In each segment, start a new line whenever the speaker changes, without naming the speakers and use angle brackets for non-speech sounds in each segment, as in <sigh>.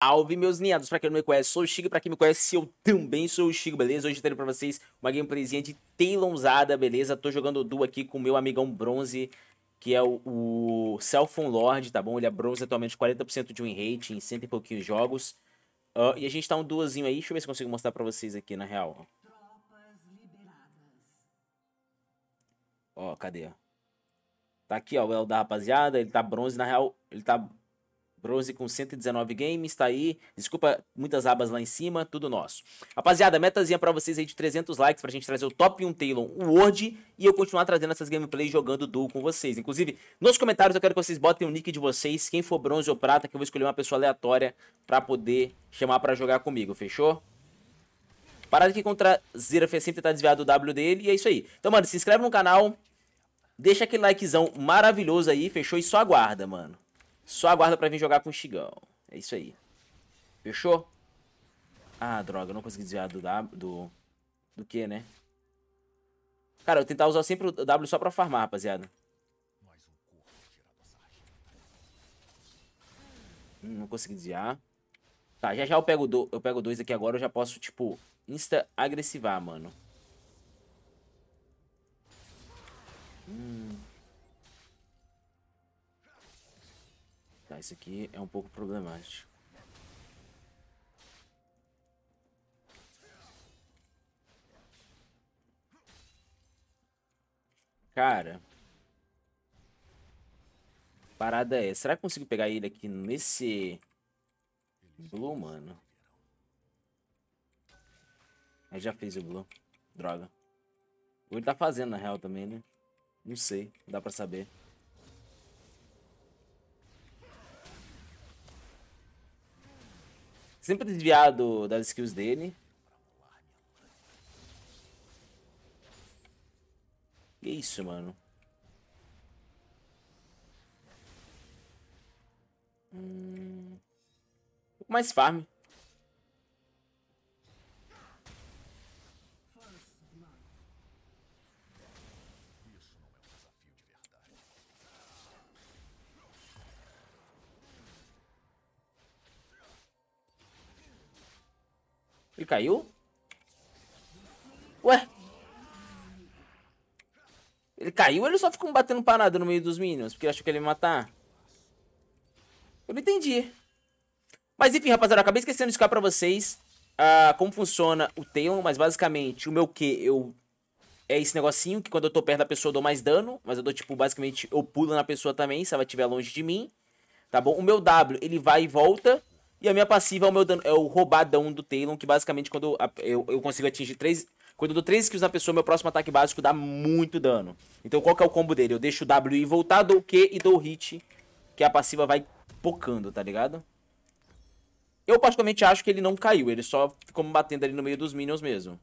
Salve meus ninhados, pra quem não me conhece, sou o Chico, pra quem me conhece, eu também sou o Chico, beleza? Hoje eu trago pra vocês uma gameplayzinha de Tailonzada, beleza? Tô jogando duo aqui com o meu amigão Bronze, que é o, o Cellphone Lord, tá bom? Ele é Bronze atualmente 40% de win rate em cento e pouquinhos jogos. Uh, e a gente tá um duozinho aí, deixa eu ver se consigo mostrar pra vocês aqui, na real. Ó, cadê? Tá aqui, ó, o El da rapaziada, ele tá Bronze, na real, ele tá Bronze com 119 games, tá aí. Desculpa, muitas abas lá em cima, tudo nosso. Rapaziada, metazinha pra vocês aí de 300 likes pra gente trazer o top 1 Talon World e eu continuar trazendo essas gameplays jogando duo com vocês. Inclusive, nos comentários eu quero que vocês botem o nick de vocês, quem for bronze ou prata, que eu vou escolher uma pessoa aleatória pra poder chamar pra jogar comigo, fechou? Parada aqui contra Zerafe sempre tá desviado do W dele e é isso aí. Então, mano, se inscreve no canal, deixa aquele likezão maravilhoso aí, fechou? E só aguarda, mano. Só aguarda pra vir jogar com o Xigão. É isso aí. Fechou? Ah, droga, não consegui desviar do W. Do, do que, né? Cara, eu vou tentar usar sempre o W só pra farmar, rapaziada. Hum, não consegui desviar. Tá, já já eu pego, do, eu pego dois aqui agora, eu já posso, tipo, insta-agressivar, mano. Hum. isso ah, aqui é um pouco problemático. Cara. Parada é. Será que eu consigo pegar ele aqui nesse. Blue, mano? Aí já fez o Blue. Droga. Ou ele tá fazendo na real também, né? Não sei. dá pra saber. sempre desviado das skills dele. Que isso, mano? Hum... Mais farm. Ele caiu? Ué? Ele caiu ou ele só ficou batendo parada no meio dos minions? Porque achou que ele ia me matar? Eu não entendi. Mas enfim, rapaziada, acabei esquecendo de explicar pra vocês uh, como funciona o Tail, mas basicamente o meu Q, eu... É esse negocinho que quando eu tô perto da pessoa eu dou mais dano, mas eu dou tipo, basicamente, eu pulo na pessoa também, se ela estiver longe de mim, tá bom? O meu W, ele vai e volta, e a minha passiva é o meu dano, é o roubadão do Talon, que basicamente quando eu, eu consigo atingir três Quando eu dou 3 kills na pessoa, meu próximo ataque básico dá muito dano. Então qual que é o combo dele? Eu deixo o W e voltar, dou o Q e dou o hit. Que a passiva vai pocando, tá ligado? Eu particularmente acho que ele não caiu, ele só ficou batendo ali no meio dos minions mesmo.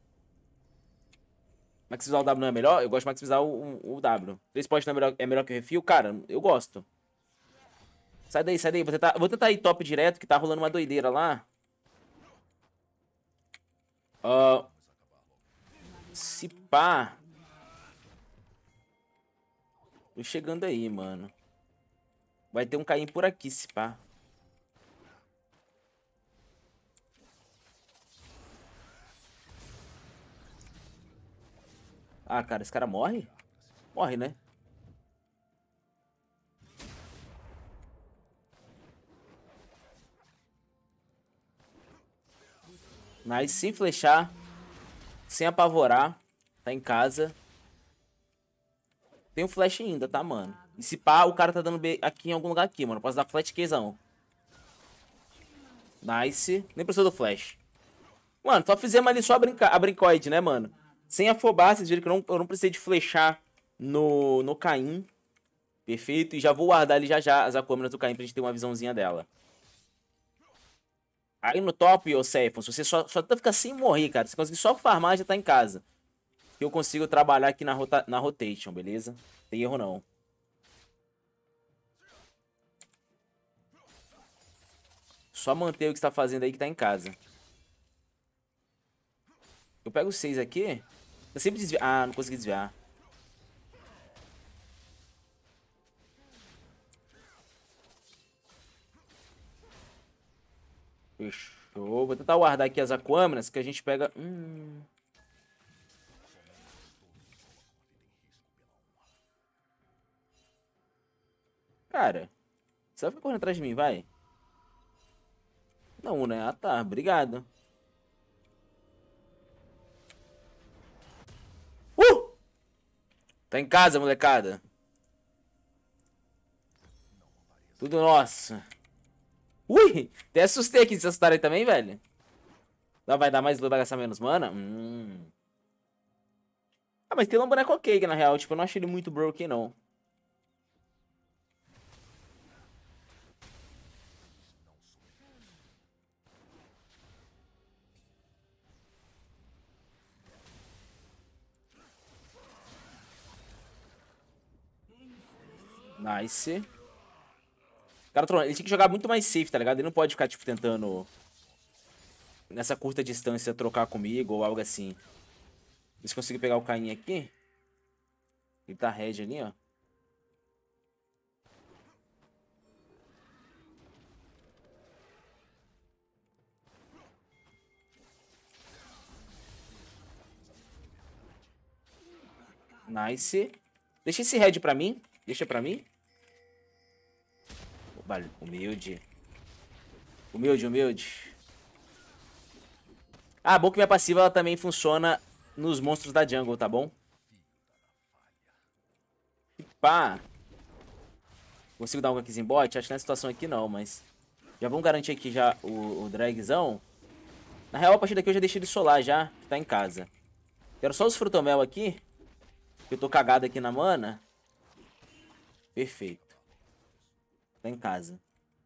Maximizar o W não é melhor? Eu gosto de maximizar o, o, o W. 3 points é melhor, é melhor que o refil? Cara, eu gosto. Sai daí, sai daí. Vou tentar, vou tentar ir top direto, que tá rolando uma doideira lá. Uh, se pá. Tô chegando aí, mano. Vai ter um caim por aqui, se pá. Ah, cara, esse cara morre? Morre, né? Mas sem flechar, sem apavorar, tá em casa. Tem um flash ainda, tá, mano? E se pá, o cara tá dando B aqui em algum lugar aqui, mano. Posso dar flash queizão. Nice. Nem precisou do flash. Mano, só fizemos ali só a, brinca a brincoide, né, mano? Sem afobar, vocês viram que eu não, eu não precisei de flechar no, no Caim. Perfeito. E já vou guardar ali já já as aquâmeras do Caim pra gente ter uma visãozinha dela. Aí no top, ô Cephons, você só, só fica sem morrer, cara. Você conseguir só farmar já tá em casa. Eu consigo trabalhar aqui na, rota na rotation, beleza? Tem erro não. Só manter o que está fazendo aí que tá em casa. Eu pego seis aqui. Eu sempre desviar. Ah, não consegui desviar. Fechou. Vou tentar guardar aqui as aquâmeras que a gente pega... Hum... Cara, você vai ficar correndo atrás de mim, vai. Não, né? Ah, tá. Obrigado. Uh! Tá em casa, molecada. Tudo nosso. Ui! Até assustei aqui de história também, velho. Não, vai dar mais luz, gastar menos mana? Hum. Ah, mas tem um boneco ok, na real. Tipo, eu não achei ele muito broken, não. Nice. Garotron, ele tem que jogar muito mais safe, tá ligado? Ele não pode ficar, tipo, tentando... Nessa curta distância, trocar comigo ou algo assim. Ver se consigo pegar o Caim aqui. Ele tá red ali, ó. Nice. Deixa esse red pra mim. Deixa pra mim. Vale, humilde. Humilde, humilde. Ah, bom que minha passiva ela também funciona nos monstros da jungle, tá bom? E pá. Consigo dar um aqui em bot? Acho que na situação aqui não, mas... Já vamos garantir aqui já o, o dragzão. Na real, a partir daqui eu já deixei ele solar já, que tá em casa. Quero só os frutomel aqui. Que eu tô cagado aqui na mana. Perfeito. Tá em casa.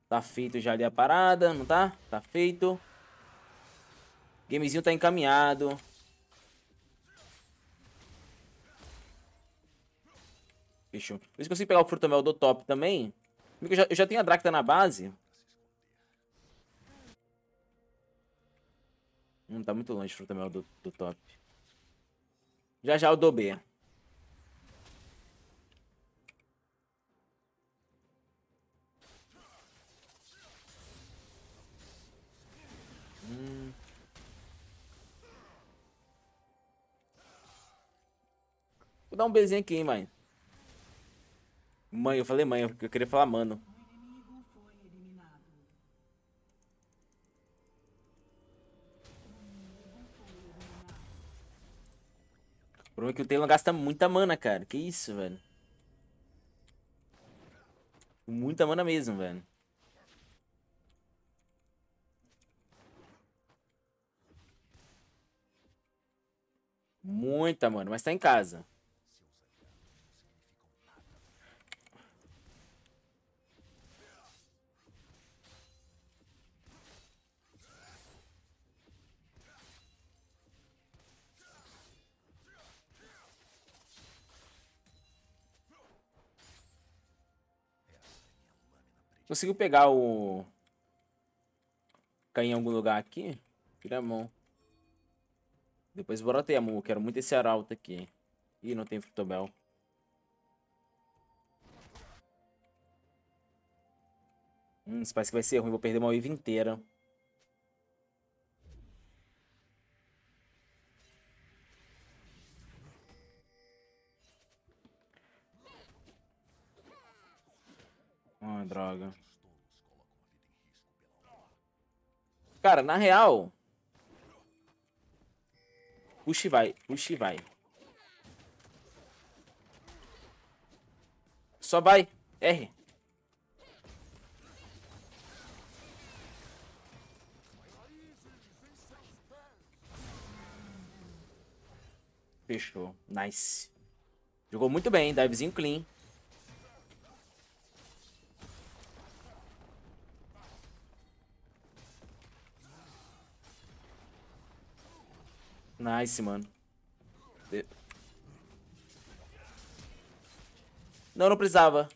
Tá feito já ali a parada, não tá? Tá feito. Gamezinho tá encaminhado. Fechou. Por isso eu consigo pegar o Frutomel do top também. Eu já, eu já tenho a Dracta na base. Não hum, tá muito longe o Frutamel do, do top. Já já eu dou B. dar um beijinho aqui, hein, mãe. Mãe, eu falei mãe, eu queria falar mano. O problema é que o Taylor gasta muita mana, cara. Que isso, velho. Muita mana mesmo, velho. Muita, mano. Mas tá em casa. Conseguiu pegar o... Cair em algum lugar aqui? Tira a mão. Depois bora ter a mão. quero muito esse arauto aqui. Ih, não tem frutobel. Hum, isso parece que vai ser ruim. Vou perder uma Eve inteira. droga. Cara, na real... Puxa e vai, puxa e vai. Só vai, R. Fechou, nice. Jogou muito bem, divezinho clean. Nice, mano. Não, não precisava.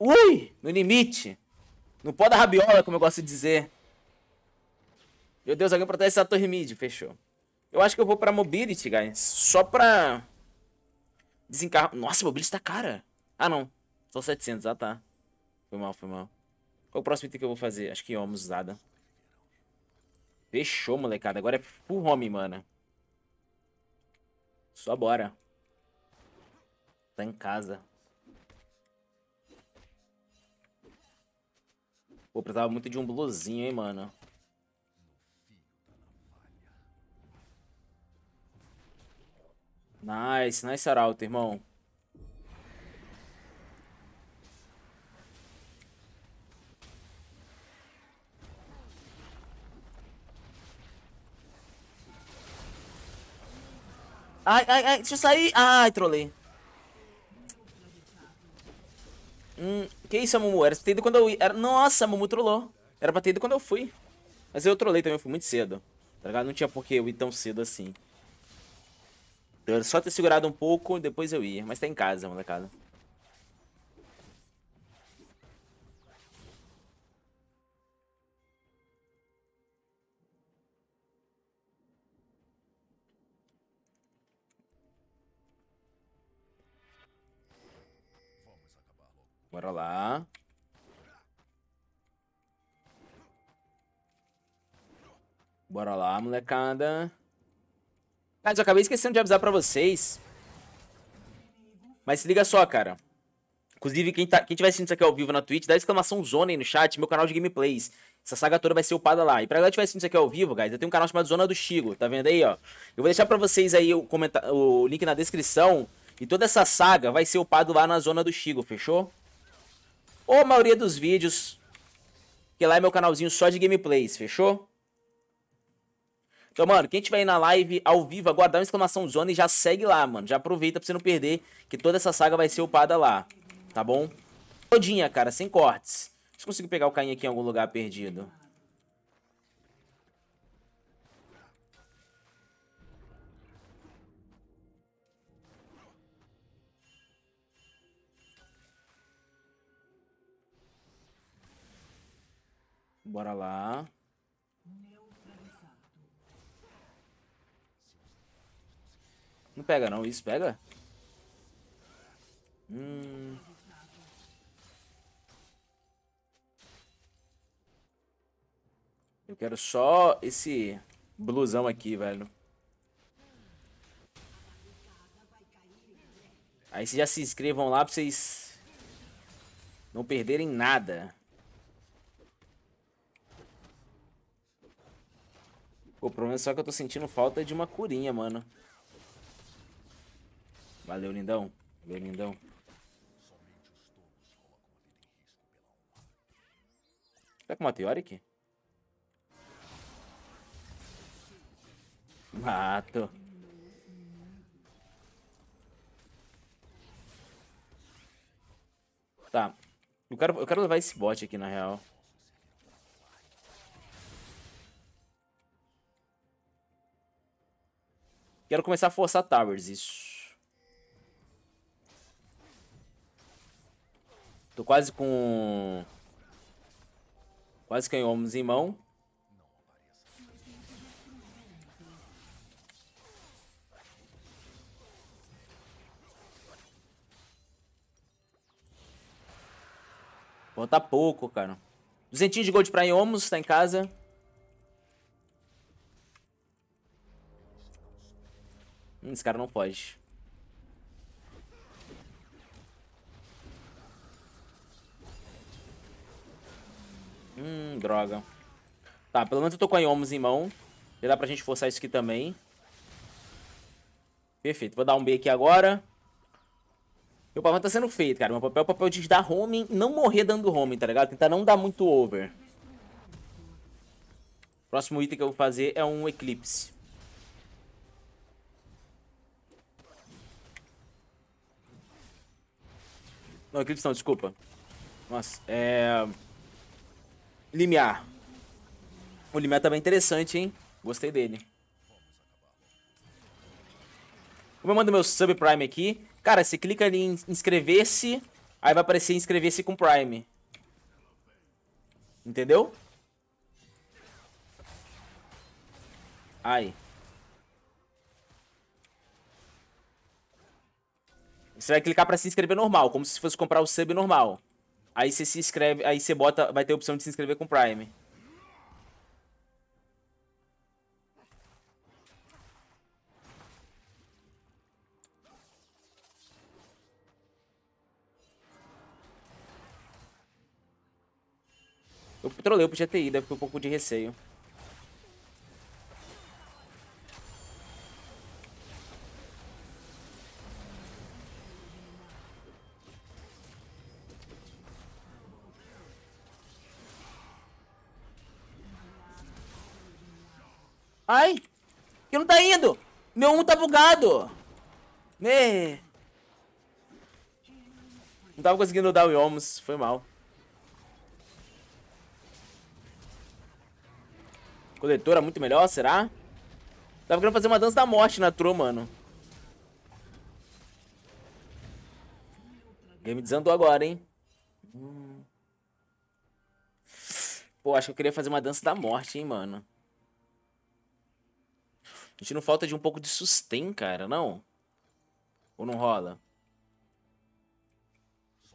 Ui! No limite. No pó da rabiola, como eu gosto de dizer. Meu Deus, alguém protege essa torre mid. Fechou. Eu acho que eu vou pra mobility, guys. Só pra... Desencarro. Nossa, mobility tá cara. Ah, não. Só 700. Ah, tá. Foi mal, foi mal. Qual o próximo item que eu vou fazer? Acho que é uma usada. Fechou, molecada. Agora é full home, mano. Só bora. Tá em casa. Pô, precisava muito de um blusinho, hein, mano. Nice, nice arauto, irmão. Ai, ai, ai, deixa eu sair. Ai, trolei. Hum, que isso, Mumu? Era pra ter ido quando eu... Era... Nossa, a Mumu trollou. Era pra ter ido quando eu fui. Mas eu trolei também, eu fui muito cedo. Tá ligado? Não tinha por que eu ir tão cedo assim. Eu então, era só ter segurado um pouco, depois eu ia. Mas tá em casa, molecada. Bora lá. Bora lá, molecada. Mas eu acabei esquecendo de avisar pra vocês. Mas se liga só, cara. Inclusive, quem, tá, quem tiver assistindo isso aqui ao vivo na Twitch, dá exclamação zona aí no chat, meu canal de gameplays. Essa saga toda vai ser upada lá. E pra galera que tiver assistindo isso aqui ao vivo, guys, eu tenho um canal chamado Zona do Chigo, tá vendo aí, ó? Eu vou deixar pra vocês aí o, o link na descrição. E toda essa saga vai ser upado lá na Zona do Chigo, fechou? ou a maioria dos vídeos, que lá é meu canalzinho só de gameplays, fechou? Então, mano, quem tiver aí na live ao vivo agora, dá uma exclamação zona e já segue lá, mano. Já aproveita pra você não perder, que toda essa saga vai ser upada lá, tá bom? Todinha, cara, sem cortes. Deixa eu consigo pegar o Caim aqui em algum lugar perdido. Bora lá. Não pega não, isso pega? Hum... Eu quero só esse blusão aqui, velho. Aí vocês já se inscrevam lá pra vocês não perderem nada. Pô, o problema é só que eu tô sentindo falta de uma curinha, mano. Valeu, lindão. Valeu, lindão. Será tá que matei Yorick? Mato. Tá. Eu quero, eu quero levar esse bot aqui, na real. Quero começar a forçar towers, isso. Tô quase com... Quase canhomos em mão. Falta pouco, cara. 200 de gold pra Iomus, tá em casa. Hum, esse cara não pode. Hum, droga. Tá, pelo menos eu tô com a Yomus em mão. Já dá pra gente forçar isso aqui também. Perfeito. Vou dar um B aqui agora. Meu papel tá sendo feito, cara. Meu papel é o papel de dar homing, não morrer dando homing, tá ligado? Tentar não dar muito over. Próximo item que eu vou fazer é um Eclipse. Não, Eclipse não, desculpa. Nossa, é... Limiar. O Limiar tá bem interessante, hein? Gostei dele. Como eu mando meu subprime aqui... Cara, você clica ali em inscrever-se... Aí vai aparecer inscrever-se com Prime. Entendeu? Aí. Você vai clicar para se inscrever normal, como se fosse comprar o sub normal. Aí você se inscreve, aí você bota, vai ter a opção de se inscrever com Prime. Eu trolei, GTI, deve ter é um pouco de receio. Ai! Que não tá indo! Meu 1 um tá bugado! Me... Né? Não tava conseguindo dar o Yomus, foi mal. Coletora muito melhor, será? Tava querendo fazer uma dança da morte na Tro, mano. Game desandou agora, hein? Hum. Pô, acho que eu queria fazer uma dança da morte, hein, mano. A gente não falta de um pouco de sustento, cara, não? Ou não rola?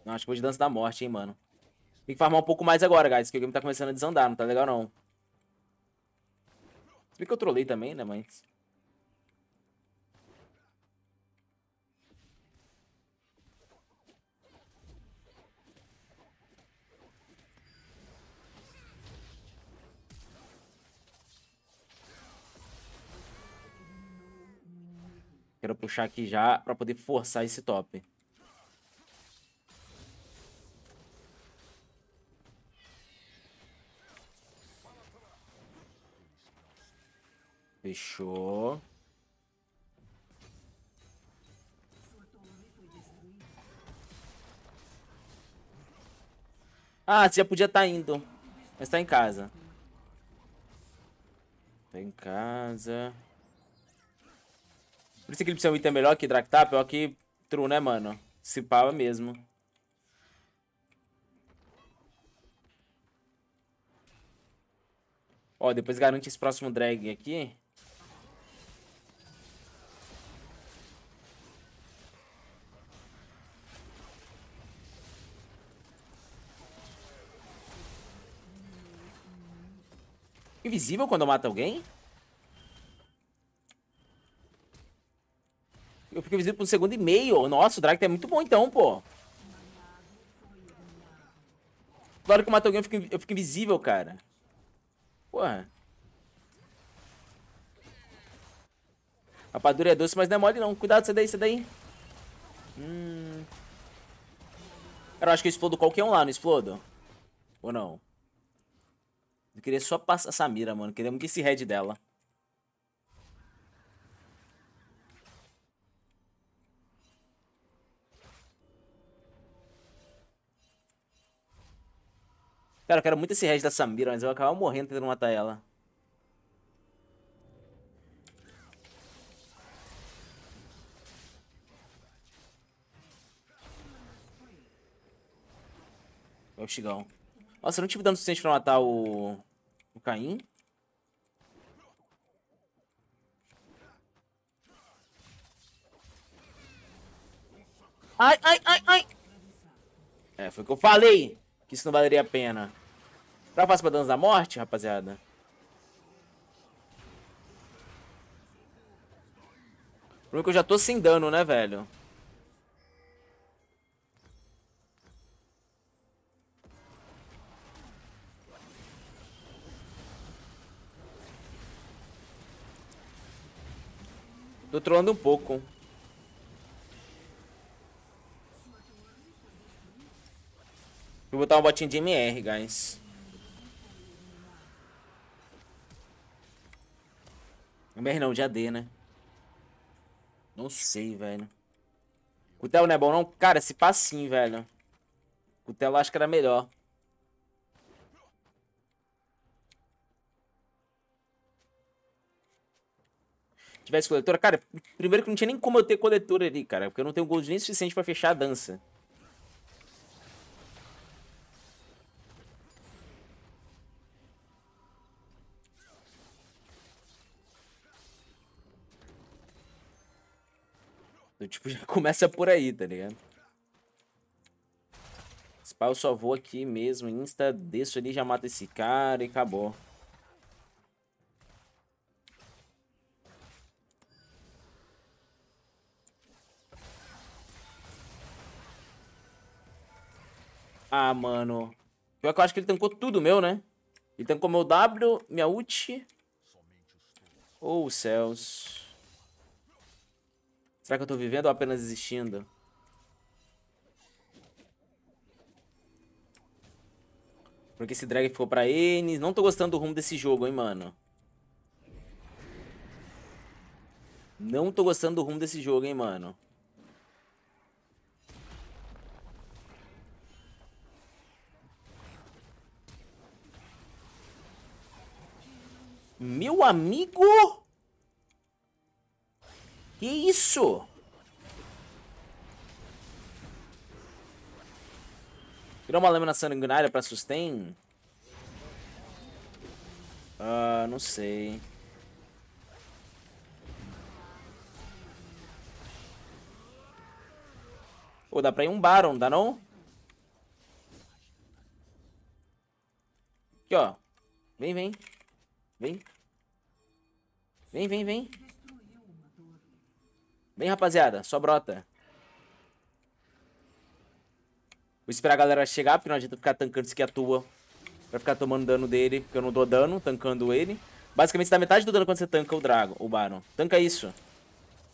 Não, acho que vou de dança da morte, hein, mano. Tem que farmar um pouco mais agora, guys, que o game tá começando a desandar, não tá legal, não. Se bem que eu trolei também, né, mas... Quero puxar aqui já para poder forçar esse top. Fechou. Ah, você já podia estar tá indo. Mas tá em casa. Tá em casa. Por isso que ele precisa de um item melhor que Dractap, pior é que True, né, mano? Se pava mesmo. Ó, depois garante esse próximo drag aqui. Invisível quando mata alguém? eu fiquei visível por um segundo e meio. Nossa, o Dragter é muito bom então, pô. Toda hora que eu mato alguém, eu fico, eu fico invisível, cara. Porra. Rapadura é doce, mas não é mole não. Cuidado, sai daí, sai daí. Hum... Cara, eu acho que eu explodo qualquer um lá, não explodo? Ou não? Eu queria só passar essa mira mano. Eu queria muito esse head dela. Cara, eu quero muito esse resto da Samira, mas eu vou acabar morrendo tentando matar ela. É o Xigão. Nossa, eu não tive dano suficiente pra matar o... O Caim. Ai, ai, ai, ai! É, foi o que eu falei! que isso não valeria a pena. Pra tá fácil pra danos da Morte, rapaziada? O problema é que eu já tô sem dano, né, velho? Tô trolando um pouco. Vou botar um botinho de MR, guys. MR não, de AD, né? Não sei, velho. Cutelo não é bom, não? Cara, se passinho, velho. Cutelo acho que era melhor. tivesse coletora, cara, primeiro que não tinha nem como eu ter coletora ali, cara, porque eu não tenho gold nem suficiente para fechar a dança. Então, tipo, <laughs> já começa por aí, tá ligado? Spy, eu só vou aqui mesmo. Insta, desço ali, já mato esse cara e acabou. Ah, mano. Pior que eu acho que ele tancou tudo meu, né? Ele tancou meu W, minha ult. Oh, céus. Será que eu tô vivendo ou apenas existindo? Porque esse drag ficou pra eles. Não tô gostando do rumo desse jogo, hein, mano. Não tô gostando do rumo desse jogo, hein, mano. Meu amigo... Que isso? Tirou uma lâmina sanguinária pra sustain? Ah, uh, não sei. Pô, oh, dá pra ir um Baron, dá não? Aqui, ó. Vem, vem. Vem. Vem, vem, vem. Vem, rapaziada, só brota. Vou esperar a galera chegar, porque não adianta ficar tancando isso que toa. Pra ficar tomando dano dele, porque eu não dou dano, tancando ele. Basicamente, você dá tá metade do dano quando você tanca o Dragon, o Baron. Tanca isso.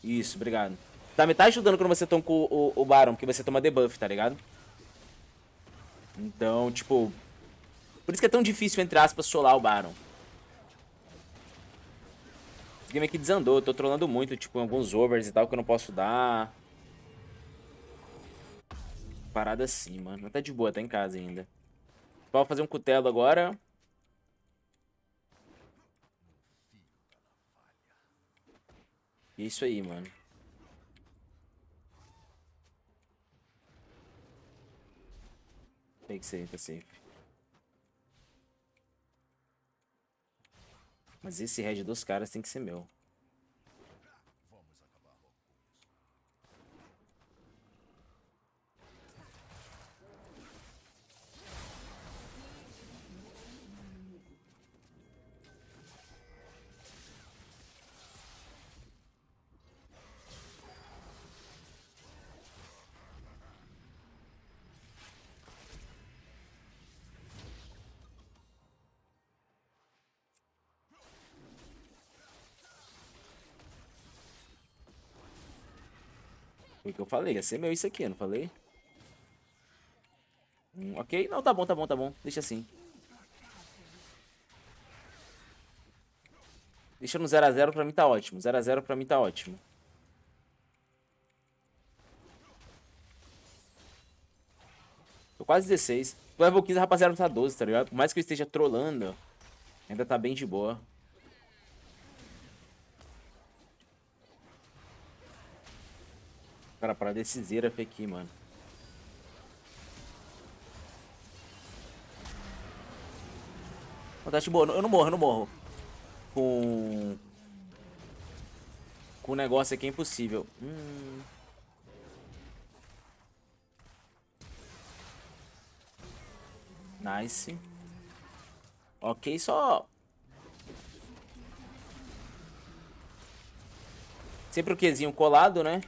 Isso, obrigado. Dá tá metade do dano quando você tanca o, o, o Baron, porque você toma debuff, tá ligado? Então, tipo... Por isso que é tão difícil, entre aspas, solar o Baron. Esse game aqui desandou, eu tô trolando muito, tipo, alguns overs e tal que eu não posso dar. Parada assim, mano. tá de boa, tá em casa ainda. Vou fazer um cutelo agora. Isso aí, mano. Tem que ser, tá safe. Mas esse red dos caras tem que ser meu. Foi o que eu falei, ia ser meu isso aqui, eu não falei? Hum, ok, não, tá bom, tá bom, tá bom. Deixa assim. Deixa no 0x0 0 pra mim tá ótimo. 0x0 0 pra mim tá ótimo. Tô quase 16. Level 15, rapaziada, tá 12, tá ligado? Por mais que eu esteja trolando, ainda tá bem de boa. Cara, pra parada é cinzeira aqui, mano. Fantástico, boa. Eu não morro, eu não morro. Com... Com o negócio aqui é impossível. Hum... Nice. Ok, só... Sempre o Qzinho colado, né?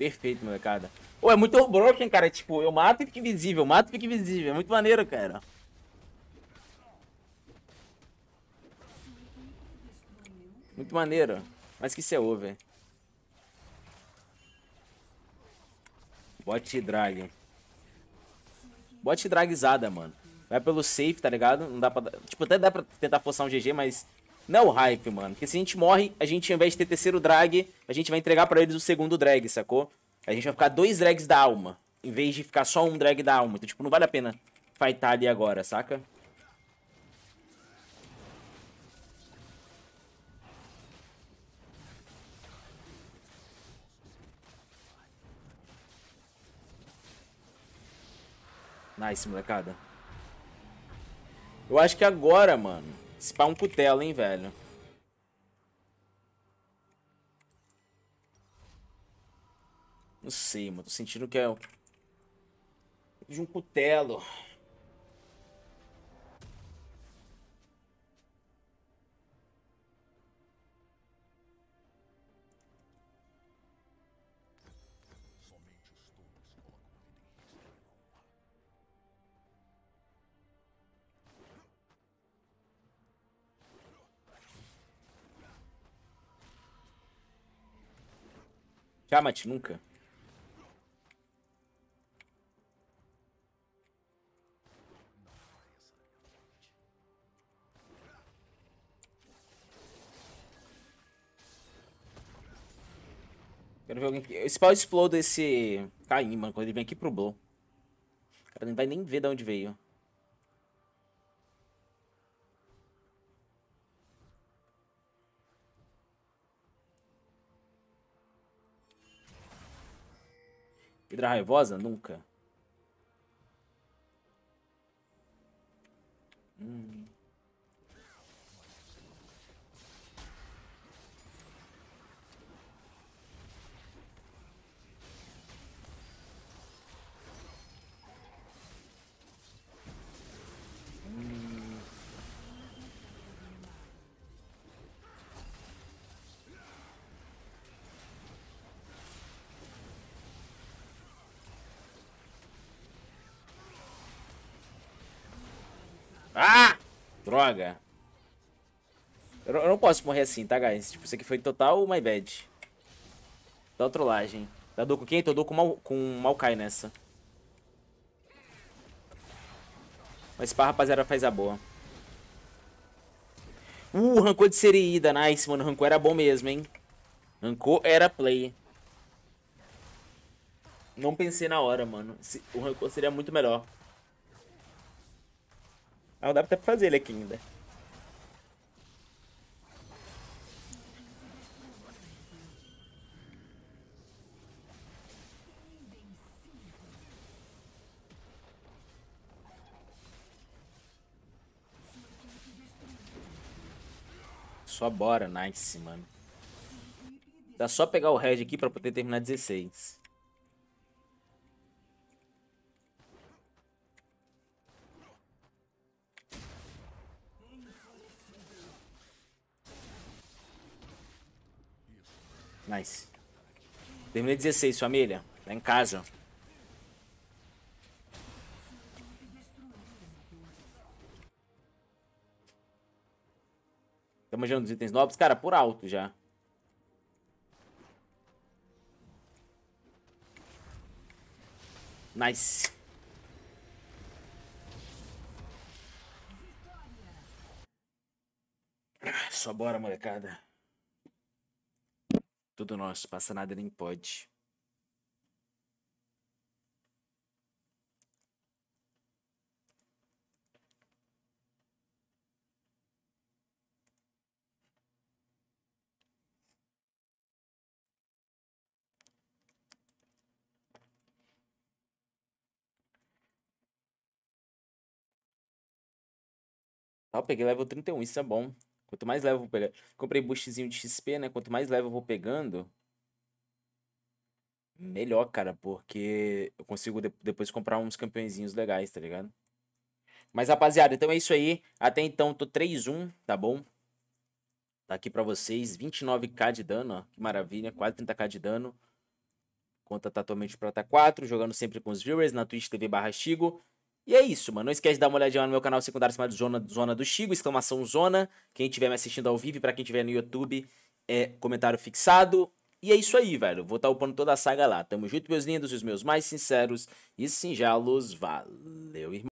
Perfeito, molecada. Ou é muito broken, cara. É tipo, eu mato e fica invisível, mato e fica invisível. É muito maneiro, cara. Muito maneiro. Mas que isso é over. Bote drag. Bote dragzada, mano. Vai pelo safe, tá ligado? Não dá pra... Tipo, até dá pra tentar forçar um GG, mas não o hype, mano. Porque se a gente morre, a gente, ao invés de ter terceiro drag, a gente vai entregar para eles o segundo drag, sacou? A gente vai ficar dois drags da alma, em vez de ficar só um drag da alma. Então, tipo, não vale a pena fightar ali agora, saca? Nice, molecada. Eu acho que agora, mano um cutelo, hein, velho. Não sei, mano. Tô sentindo que é... De um cutelo. Tiamat nunca. Quero ver alguém que... pau Explode esse Caim, tá mano, quando ele vem aqui pro Blue. O cara não vai nem ver de onde veio. Hidra Raivosa? Nunca. Hum. Droga. Eu, eu, não posso morrer assim, tá, guys? Tipo, isso aqui foi total my bad. da trollagem. Tá do com quem? Tô dou com, mal, com Maokai nessa. Mas pá, rapaziada, faz a boa. Uh, rancor de sereída. Nice, mano. Rancor era bom mesmo, hein? Rancor era play. Não pensei na hora, mano. O rancor seria muito melhor. Ah, dá até pra fazer ele aqui ainda. Só bora, nice, mano. Dá só pegar o Red aqui pra poder terminar 16. Nice. Terminei 16, família. Tá em casa. Estamos gerando os itens novos, cara, por alto já. Nice. Ah, só bora, molecada. Tudo nosso, passa nada nem pode. tá peguei level 31, isso é bom. Quanto mais leve eu vou pegar. Comprei boostzinho de XP, né? Quanto mais leve eu vou pegando, melhor, cara, porque eu consigo de depois comprar uns campeõezinhos legais, tá ligado? Mas, rapaziada, então é isso aí. Até então, tô 3-1, tá bom? Tá aqui pra vocês, 29k de dano, ó. Que maravilha, quase 30k de dano. Conta tá atualmente prata tá 4, jogando sempre com os viewers na Twitch TV barra Chigo. E é isso, mano. Não esquece de dar uma olhadinha no meu canal secundário chamado Zona, Zona do Chigo, exclamação Zona. Quem estiver me assistindo ao vivo e pra quem estiver no YouTube, é comentário fixado. E é isso aí, velho. Vou estar upando toda a saga lá. Tamo junto, meus lindos, os meus mais sinceros e singelos. Valeu, irmão.